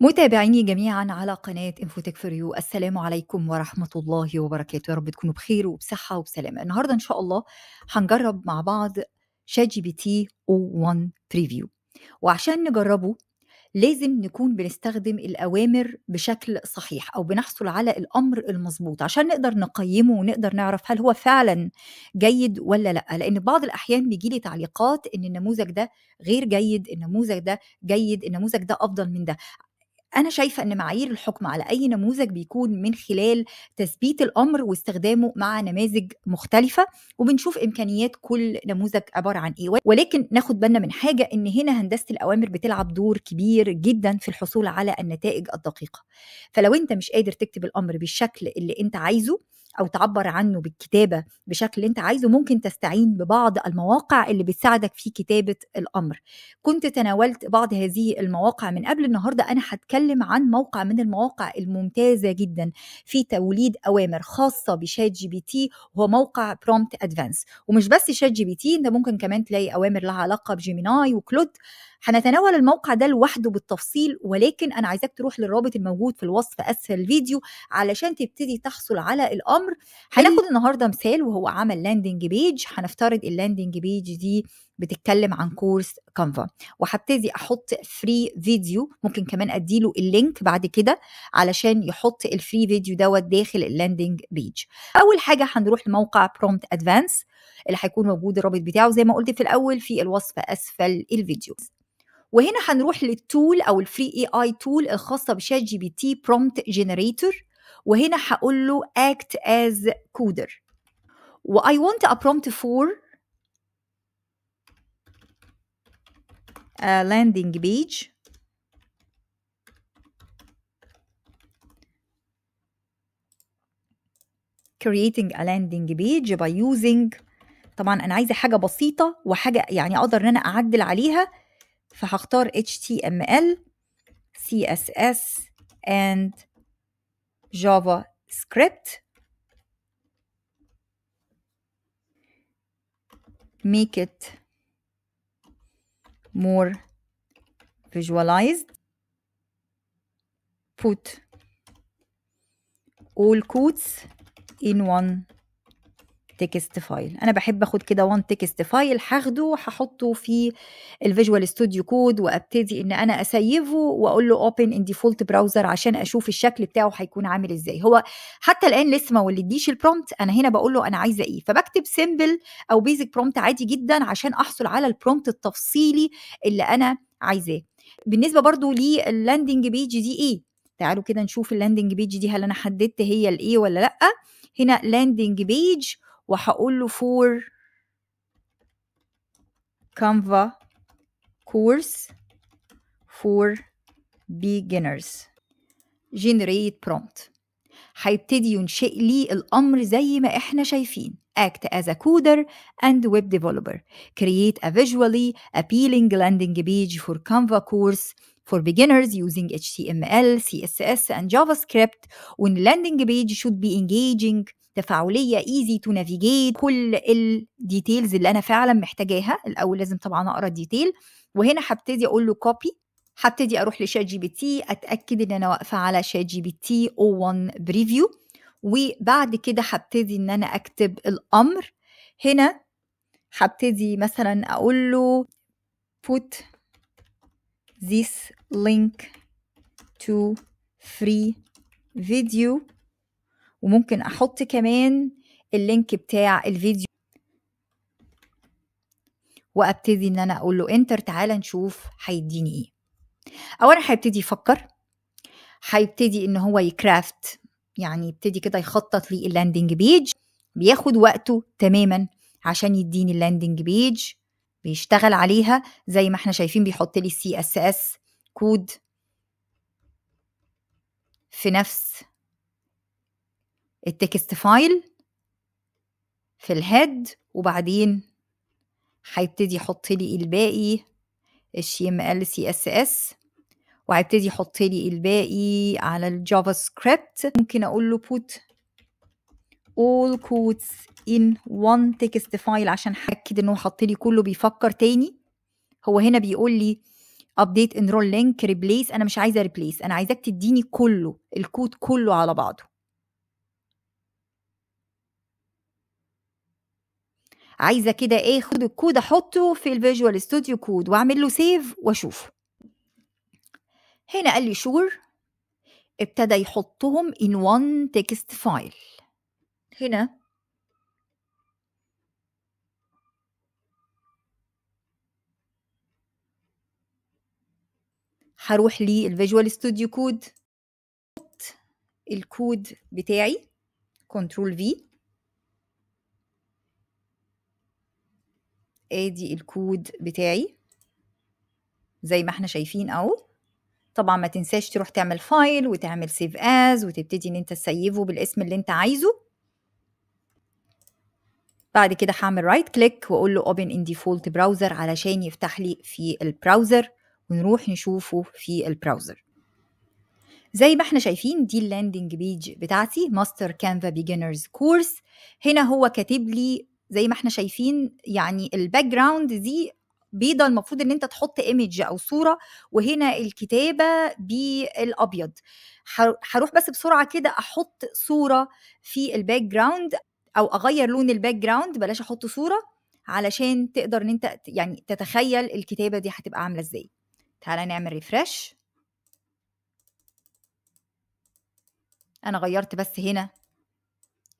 متابعيني جميعا على قناة انفوتك فور يو السلام عليكم ورحمة الله وبركاته يا رب تكونوا بخير وبصحة وبسلامة النهاردة إن شاء الله هنجرب مع بعض شات جي بي تي او 1 بريفيو وعشان نجربه لازم نكون بنستخدم الأوامر بشكل صحيح أو بنحصل على الأمر المظبوط عشان نقدر نقيمه ونقدر نعرف هل هو فعلا جيد ولا لأ لأن بعض الأحيان بيجيلي تعليقات إن النموذج ده غير جيد النموذج ده جيد النموذج ده أفضل من ده أنا شايفة أن معايير الحكم على أي نموذج بيكون من خلال تثبيت الأمر واستخدامه مع نماذج مختلفة وبنشوف إمكانيات كل نموذج عبارة عن إيه ولكن ناخد بالنا من حاجة أن هنا هندسة الأوامر بتلعب دور كبير جدا في الحصول على النتائج الدقيقة فلو أنت مش قادر تكتب الأمر بالشكل اللي أنت عايزه او تعبر عنه بالكتابه بشكل انت عايزه ممكن تستعين ببعض المواقع اللي بتساعدك في كتابه الامر كنت تناولت بعض هذه المواقع من قبل النهارده انا هتكلم عن موقع من المواقع الممتازه جدا في توليد اوامر خاصه بشات جي بي تي هو موقع برومبت ادفانس ومش بس شات جي بي تي انت ممكن كمان تلاقي اوامر لها علاقه بجيميناي وكلود هنتناول الموقع ده لوحده بالتفصيل ولكن انا عايزاك تروح للرابط الموجود في الوصف اسفل الفيديو علشان تبتدي تحصل على الامر هناخد النهارده مثال وهو عمل لاندنج بيج هنفترض اللاندنج بيج دي بتتكلم عن كورس كانفا وهبتدي احط فري فيديو ممكن كمان اديله اللينك بعد كده علشان يحط الفري فيديو دوت داخل اللاندنج بيج اول حاجه هنروح لموقع برومت ادفانس اللي هيكون موجود الرابط بتاعه زي ما قلت في الاول في الوصف اسفل الفيديو وهنا هنروح للتول او الفري اي اي تول الخاصه بشات جي بي تي برومت جنريتور وهنا هقول له اكت از كودر و ونت ا برومت فور landing page creating a landing page by using طبعا انا عايزه حاجه بسيطه وحاجه يعني اقدر ان انا اعدل عليها فهختار HTML CSS and JavaScript make it more visualized. Put all quotes in one تكست فايل انا بحب اخد كده وان تكست فايل هاخده هحطه في الفيجوال ستوديو كود وابتدي ان انا اسيفه واقول له اوبن ان ديفولت براوزر عشان اشوف الشكل بتاعه هيكون عامل ازاي هو حتى الان لسه ما ولدنيش البرومت انا هنا بقول له انا عايزه ايه فبكتب سيمبل او بيزك برومت عادي جدا عشان احصل على البرومت التفصيلي اللي انا عايزاه بالنسبه برضو لللاندنج بيج دي ايه تعالوا كده نشوف اللاندنج بيج دي هل انا حددت هي الايه ولا لا هنا لاندنج بيج وهقول له فور كانفا كورس فور beginners generate prompt هيبتدي ينشئ لي الأمر زي ما إحنا شايفين act as a coder and web developer create a visually appealing landing page for Canva course for beginners using HTML, CSS and JavaScript when landing page should be engaging تفاعليه ايزي تو نافيجيت كل الديتيلز اللي انا فعلا محتاجاها الاول لازم طبعا اقرا الديتيل وهنا هبتدي اقول له كوبي هبتدي اروح لشات جي بي تي اتاكد ان انا واقفه على شات جي بي تي او 1 بريفيو وبعد كده هبتدي ان انا اكتب الامر هنا هبتدي مثلا اقول له put this link to free video وممكن احط كمان اللينك بتاع الفيديو وابتدي ان انا اقول له انتر تعالى نشوف هيديني ايه اولا هيبتدي يفكر هيبتدي ان هو يكرافت يعني يبتدي كده يخطط لي اللاندنج بيج بياخد وقته تماما عشان يديني اللاندنج بيج بيشتغل عليها زي ما احنا شايفين بيحط لي السي اس اس كود في نفس التكست فايل في الهيد وبعدين هيبتدي يحط لي الباقي الشي ام ال سي اس اس وهيبتدي يحط لي الباقي على الجافا سكريبت ممكن اقول له put all quotes in one text file عشان اتاكد ان هو حط لي كله بيفكر تاني هو هنا بيقول لي update enroll link replace انا مش عايزه replace انا عايزاك تديني كله الكود كله على بعضه عايزه كده ايه اخد الكود احطه في الفيجوال ستوديو كود واعمل له سيف واشوفه هنا قال لي شور ابتدى يحطهم in one text file هنا هروح للفيجوال ستوديو كود الكود بتاعي كنترول في ادي الكود بتاعي زي ما احنا شايفين اهو طبعا ما تنساش تروح تعمل فايل وتعمل سيف از وتبتدي ان انت تسيفه بالاسم اللي انت عايزه بعد كده هعمل رايت كليك واقول له اوبن ان ديفولت براوزر علشان يفتح لي في البراوزر ونروح نشوفه في البراوزر زي ما احنا شايفين دي اللاندنج بيج بتاعتي ماستر كانفا بيجنرز كورس هنا هو كاتب لي زي ما احنا شايفين يعني الباك جراوند دي بيضة المفروض ان انت تحط ايمج او صوره وهنا الكتابه بالابيض هروح بس بسرعه كده احط صوره في الباك جراوند او اغير لون الباك جراوند بلاش احط صوره علشان تقدر ان انت يعني تتخيل الكتابه دي هتبقى عامله ازاي تعالى نعمل ريفرش انا غيرت بس هنا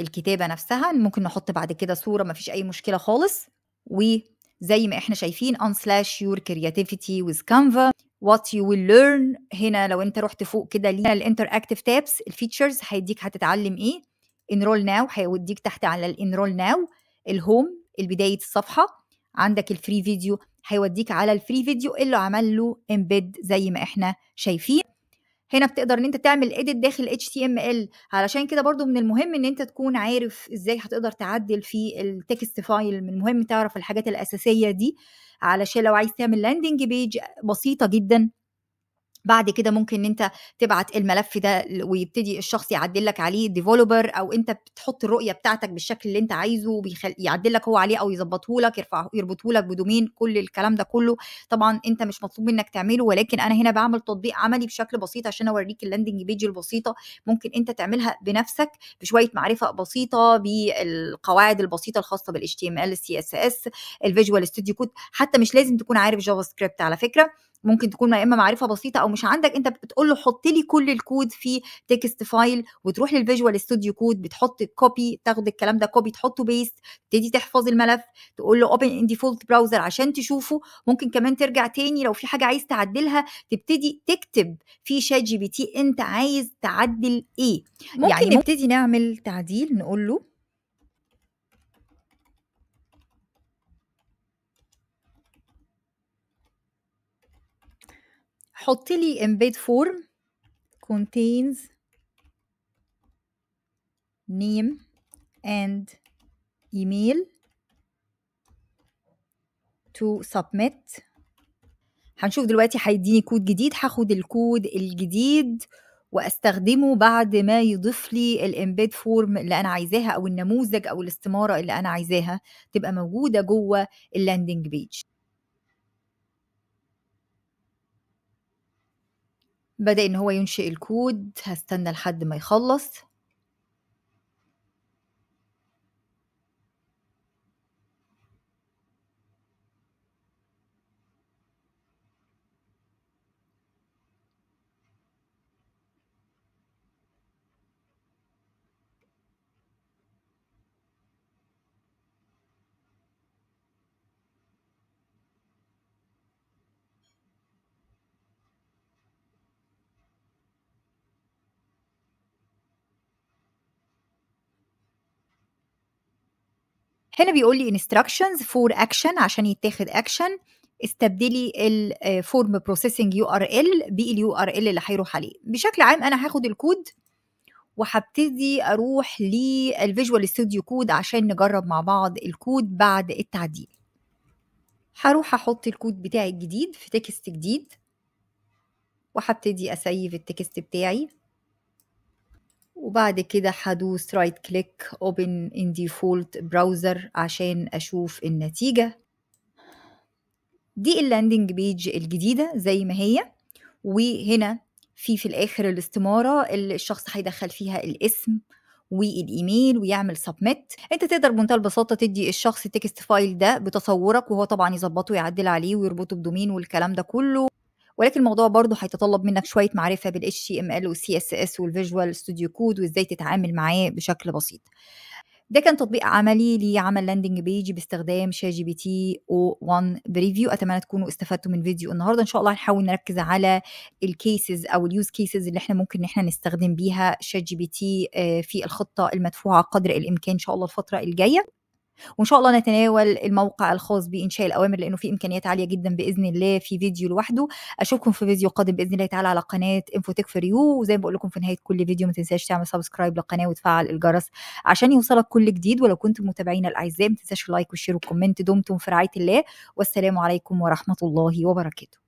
الكتابه نفسها ممكن نحط بعد كده صوره مفيش اي مشكله خالص وزي ما احنا شايفين slash your creativity with canva what you will learn هنا لو انت رحت فوق كده لينا الانتراكتيف تابس الفيتشرز هيديك هتتعلم ايه انرول ناو هيوديك تحت على الانرول ناو الهوم البدايه الصفحه عندك الفري فيديو هيوديك على الفري فيديو اللي عمل له امبيد زي ما احنا شايفين هنا بتقدر ان انت تعمل ايديت داخل HTML علشان كده برضو من المهم ان انت تكون عارف ازاي هتقدر تعدل في التكست فايل من المهم تعرف الحاجات الاساسيه دي علشان لو عايز تعمل لاندنج بيج بسيطه جدا بعد كده ممكن ان انت تبعت الملف ده ويبتدي الشخص يعدل لك عليه ديفولوبر او انت بتحط الرؤيه بتاعتك بالشكل اللي انت عايزه بيخل... يعدل لك هو عليه او يظبطه لك يرفعه يربطه لك بدومين كل الكلام ده كله طبعا انت مش مطلوب منك تعمله ولكن انا هنا بعمل تطبيق عملي بشكل بسيط عشان اوريك اللاندنج بيج البسيطه ممكن انت تعملها بنفسك بشويه معرفه بسيطه بالقواعد البسيطه الخاصه ام سي اس اس الفيجوال ستوديو كود حتى مش لازم تكون عارف جافا سكريبت على فكره ممكن تكون يا اما معرفه بسيطه او مش عندك انت بتقول له حط لي كل الكود في تكست فايل وتروح للفيجوال ستوديو كود بتحط كوبي تاخد الكلام ده كوبي تحطه بيست تبتدي تحفظ الملف تقول له اوبن ان ديفولت براوزر عشان تشوفه ممكن كمان ترجع تاني لو في حاجه عايز تعدلها تبتدي تكتب في شات جي بي تي انت عايز تعدل ايه ممكن يعني نبتدي نعمل تعديل نقول له حطي لي embed form contains name and email to submit هنشوف دلوقتي هيديني كود جديد هاخد الكود الجديد واستخدمه بعد ما يضيف لي الامبيد فورم اللي انا عايزاها او النموذج او الاستماره اللي انا عايزاها تبقى موجوده جوه اللاندنج بيج بدأ إن هو ينشئ الكود هستنى لحد ما يخلص هنا بيقول لي instructions for action عشان يتاخد action استبدلي الفورم بروسيسنج يو ار ال آه، باليو ار ال اللي هيروح عليه بشكل عام انا هاخد الكود وهبتدي اروح للفيجوال ستوديو كود عشان نجرب مع بعض الكود بعد التعديل هروح احط الكود بتاعي الجديد في تكست جديد وهبتدي اسيف التكست بتاعي وبعد كده هدوس رايت كليك اوبن ان ديفولت براوزر عشان اشوف النتيجة دي اللاندنج بيج الجديدة زي ما هي وهنا في في الاخر الاستمارة اللي الشخص هيدخل فيها الاسم والايميل ويعمل سبميت انت تقدر بمنتهى البساطه تدي الشخص التكست فايل ده بتصورك وهو طبعا يظبطه ويعدل عليه ويربطه بدومين والكلام ده كله ولكن الموضوع برضه هيتطلب منك شويه معرفه بالاتش تي ام ال والسي اس اس والفيجوال ستوديو كود وازاي تتعامل معاه بشكل بسيط ده كان تطبيق عملي لعمل لاندنج بيج باستخدام شات جي بي تي او 1 بريفيو اتمنى تكونوا استفدتوا من فيديو النهارده ان شاء الله هنحاول نركز على الكيسز او اليوز كيسز اللي احنا ممكن ان احنا نستخدم بيها شات جي بي تي في الخطه المدفوعه قدر الامكان ان شاء الله الفتره الجايه وان شاء الله نتناول الموقع الخاص بانشاء الاوامر لانه في امكانيات عاليه جدا باذن الله في فيديو لوحده اشوفكم في فيديو قادم باذن الله تعالى على قناه انفوتك فور يو وزي ما بقول لكم في نهايه كل فيديو ما تنساش تعمل سبسكرايب للقناه وتفعل الجرس عشان يوصلك كل جديد ولو كنتم متابعينا الاعزاء ما تنساش اللايك والشير والكومنت دمتم في رعايه الله والسلام عليكم ورحمه الله وبركاته